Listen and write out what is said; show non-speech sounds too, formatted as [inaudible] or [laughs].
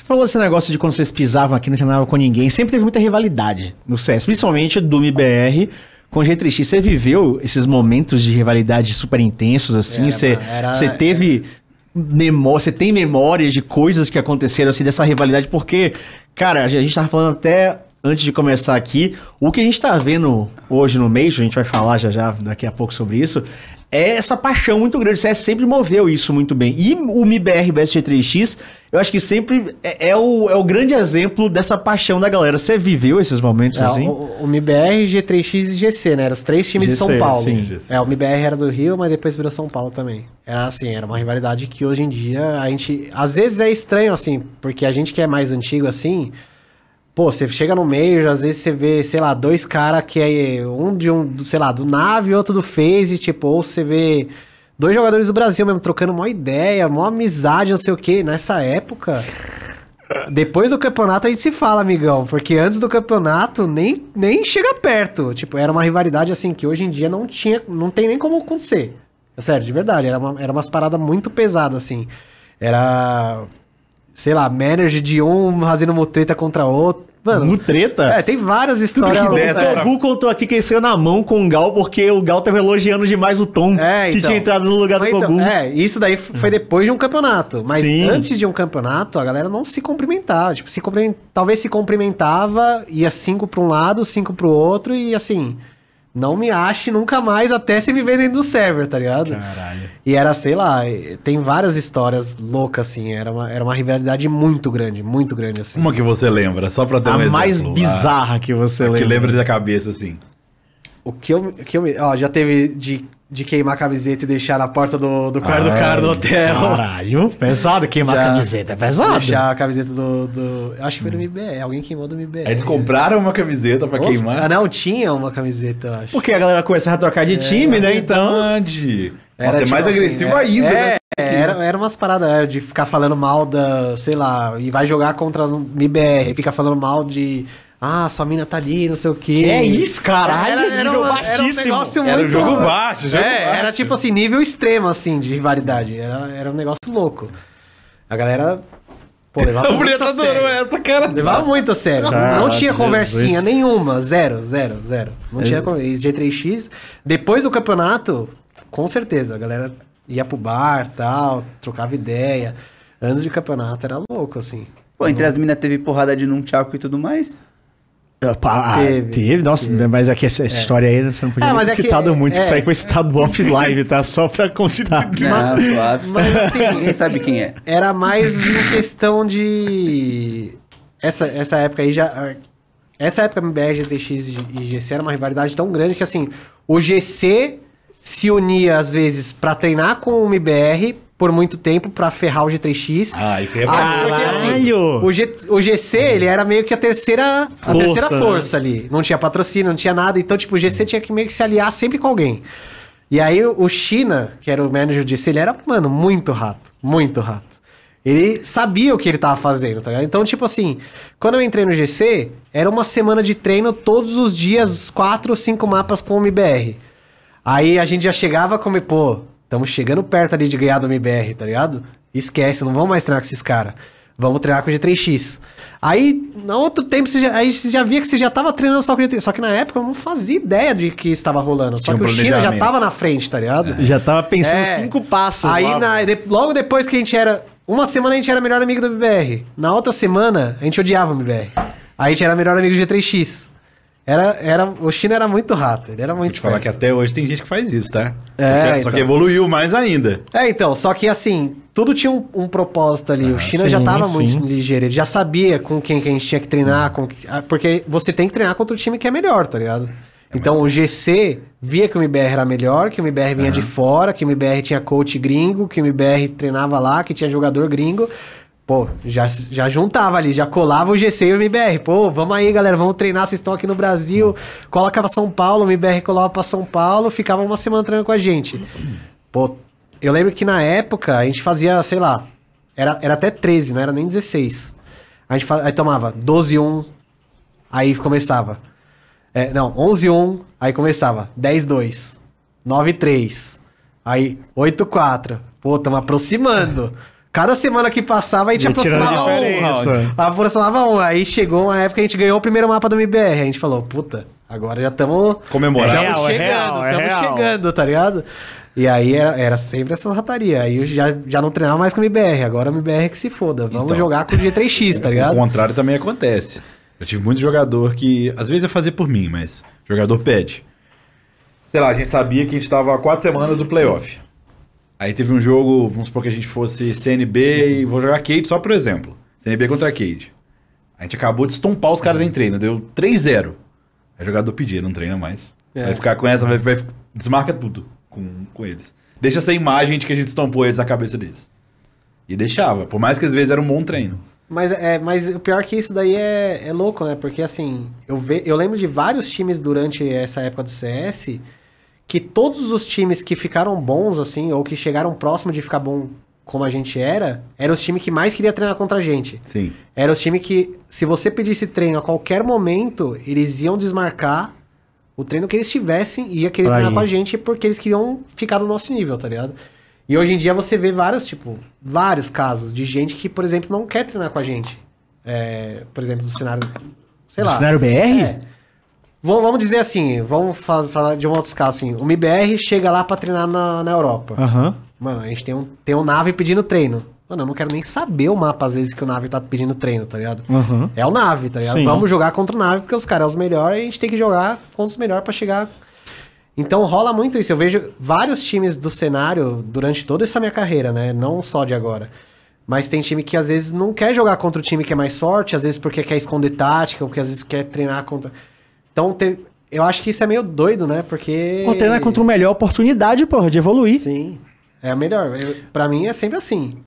Você falou esse negócio de quando vocês pisavam aqui, não terminavam com ninguém. Sempre teve muita rivalidade no CS, principalmente do MBR com G3X. Você viveu esses momentos de rivalidade super intensos, assim? É, você, era, você teve. Era... Memória, você tem memórias de coisas que aconteceram assim dessa rivalidade, porque, cara, a gente tava falando até antes de começar aqui, o que a gente tá vendo hoje no Major, a gente vai falar já já daqui a pouco sobre isso, é essa paixão muito grande. você sempre moveu isso muito bem. E o MIBR BSG3X, eu acho que sempre é, é, o, é o grande exemplo dessa paixão da galera. Você viveu esses momentos é, assim? O, o, MIBR, G3X e GC, né? Eram os três times GC, de São Paulo. Sim, GC. É, o MIBR era do Rio, mas depois virou São Paulo também. Era é, assim, era uma rivalidade que hoje em dia a gente. Às vezes é estranho, assim, porque a gente que é mais antigo assim. Pô, você chega no meio, às vezes você vê, sei lá, dois caras que é um de um, sei lá, do nave e outro do phase, tipo, ou você vê dois jogadores do Brasil mesmo trocando uma ideia, uma amizade, não sei o quê, nessa época. [laughs] Depois do campeonato a gente se fala, amigão, porque antes do campeonato nem, nem chega perto. Tipo, era uma rivalidade assim que hoje em dia não tinha, não tem nem como acontecer. É sério, de verdade, era, uma, era umas paradas muito pesadas assim. Era sei lá, manager de um fazendo uma treta contra outro, Mano, treta É, tem várias histórias. Tudo que dessa, O Gu contou aqui que ele saiu na mão com o Gal, porque o Gal tava elogiando demais o Tom, é, então. que tinha então. entrado no lugar do então, Kogu. é, isso daí foi depois de um campeonato. Mas Sim. antes de um campeonato, a galera não se cumprimentava. Tipo, se cumprimentava, talvez se cumprimentava, ia cinco pra um lado, cinco pro outro, e assim não me ache nunca mais até você me ver dentro do server, tá ligado? Caralho. E era, sei lá, tem várias histórias loucas, assim. Era uma, era uma rivalidade muito grande, muito grande, assim. Uma que você lembra, só pra ter a um exemplo. A mais ah, bizarra a... que você a lembra. que lembra da cabeça, assim. O que eu, o que eu... Ó, já teve de de queimar a camiseta e deixar na porta do, do quarto do cara hotel. Caralho, pesado queimar a camiseta, é pesado. Deixar a camiseta do, do. Acho que foi do MBR, hum. alguém queimou do MBR. Eles compraram uma camiseta pra Nossa, queimar? Ah, não, tinha uma camiseta, eu acho. Porque a galera começava a trocar de é, time, né? Então. Verdade. Era, Nossa, é tipo mais tipo agressivo assim, ainda, né, é, né? Era, era umas paradas é, de ficar falando mal da, sei lá, e vai jogar contra o MBR, fica falando mal de ah, sua mina tá ali, não sei o quê. Que é isso, caralho. Era, era nível uma, baixíssimo. Era, um, era um jogo baixo, jogo é, baixo. Era tipo assim, nível extremo, assim, de rivalidade. Era, era um negócio louco. A galera. Pô, levava [laughs] muito a sério. essa, cara. Levava Nossa. muito a sério. Ah, não tinha Jesus. conversinha nenhuma. Zero, zero, zero. Não é. tinha conversa. G3X, depois do campeonato, com certeza, a galera ia pro bar tal, trocava ideia. Antes de campeonato era louco, assim. Pô, entre não... as minas teve porrada de num tchaco e tudo mais. Ah, teve, teve, nossa, teve. mas aqui é essa, essa é. história aí né, você não podia é, ter é citado que, muito, é, que isso aí foi citado off live, tá? Só pra contar. [laughs] Não, mas, claro. mas assim, [laughs] ninguém sabe quem é. Era mais uma questão de. Essa, essa época aí já. Essa época MBR, GTX e GC era uma rivalidade tão grande que assim, o GC se unia às vezes para treinar com o MBR por muito tempo pra ferrar o G3X. Ah, isso é ah, porque, assim, o, G, o GC, uhum. ele era meio que a terceira força, a terceira né? força né? ali. Não tinha patrocínio, não tinha nada. Então, tipo, o GC tinha que meio que se aliar sempre com alguém. E aí, o China, que era o manager disso, ele era, mano, muito rato. Muito rato. Ele sabia o que ele tava fazendo, tá ligado? Então, tipo assim, quando eu entrei no GC, era uma semana de treino todos os dias, quatro ou cinco mapas com o MBR. Aí a gente já chegava como, pô, Estamos chegando perto ali de ganhar do MBR, tá ligado? Esquece, não vamos mais treinar com esses caras. Vamos treinar com o G3X. Aí, no outro tempo, você já, aí você já via que você já estava treinando só com o G3X. Só que na época eu não fazia ideia de que estava rolando. Só Tinha que um o China já estava na frente, tá ligado? É. Já estava pensando é. cinco passos. Aí, logo. Na, de, logo depois que a gente era. Uma semana a gente era melhor amigo do MBR. Na outra semana, a gente odiava o MBR. Aí a gente era melhor amigo do G3X. Era, era, o China era muito rato, ele era muito Vou te falar que até hoje tem gente que faz isso, tá? É, só, que, então. só que evoluiu mais ainda. É, então, só que assim, tudo tinha um, um propósito ali. Ah, o China sim, já tava sim. muito ligeiro, ele já sabia com quem que a gente tinha que treinar, com, ah, porque você tem que treinar contra o time que é melhor, tá ligado? É então o GC via que o MBR era melhor, que o MBR vinha uhum. de fora, que o MBR tinha coach gringo, que o MBR treinava lá, que tinha jogador gringo. Pô, já, já juntava ali, já colava o GC e o MBR. Pô, vamos aí, galera, vamos treinar, vocês estão aqui no Brasil. Colocava São Paulo, o MBR colava pra São Paulo, ficava uma semana treinando com a gente. [clears throat] Pô, eu lembro que na época a gente fazia, sei lá, era, era até 13, não era nem 16. A gente faz, aí tomava 12 1, aí começava. É, não, 11 1, aí começava 10 2, 9 3, aí 8 4. Pô, tamo aproximando. Cada semana que passava, a gente aproximava um Aproximava um. Aí chegou uma época que a gente ganhou o primeiro mapa do MBR. A gente falou, puta, agora já estamos. Comemorando. Estamos é, é chegando, estamos é chegando, tá ligado? E aí era, era sempre essa rataria. Aí eu já, já não treinava mais com o MBR. Agora é o MBR que se foda. Vamos então, jogar com o G3X, tá [laughs] ligado? O contrário também acontece. Eu tive muito jogador que. Às vezes eu fazia por mim, mas. Jogador pede. Sei lá, a gente sabia que a gente estava há quatro semanas do playoff. Aí teve um jogo, vamos supor que a gente fosse CNB e vou jogar Cade só por exemplo. CNB contra Cade. A gente acabou de estompar os caras em treino, deu 3-0. Aí o jogador pedia, não treina mais. É. Vai ficar com essa, vai, vai, desmarca tudo com, com eles. Deixa essa imagem de que a gente estompou eles na cabeça deles. E deixava, por mais que às vezes era um bom treino. Mas, é, mas o pior é que isso daí é, é louco, né? Porque assim, eu, ve, eu lembro de vários times durante essa época do CS que todos os times que ficaram bons, assim, ou que chegaram próximo de ficar bom como a gente era, eram os times que mais queria treinar contra a gente. Sim. Era os times que, se você pedisse treino a qualquer momento, eles iam desmarcar o treino que eles tivessem e ia querer pra treinar ir. com a gente porque eles queriam ficar no nosso nível, tá ligado? E hoje em dia você vê vários, tipo, vários casos de gente que, por exemplo, não quer treinar com a gente. É, por exemplo, do cenário. Sei do lá. cenário BR? É, Vamos dizer assim, vamos falar de um outro caso assim. O MBR chega lá pra treinar na, na Europa. Uhum. Mano, a gente tem um, tem um nave pedindo treino. Mano, eu não quero nem saber o mapa às vezes que o nave tá pedindo treino, tá ligado? Uhum. É o nave, tá ligado? Sim. Vamos jogar contra o nave porque os caras são é os melhores e a gente tem que jogar contra os melhores para chegar. Então rola muito isso. Eu vejo vários times do cenário durante toda essa minha carreira, né? Não só de agora. Mas tem time que às vezes não quer jogar contra o time que é mais forte, às vezes porque quer esconder tática, ou porque às vezes quer treinar contra. Então, eu acho que isso é meio doido, né? Porque. O treino é contra o melhor oportunidade, porra, de evoluir. Sim. É a melhor. Eu, pra mim é sempre assim.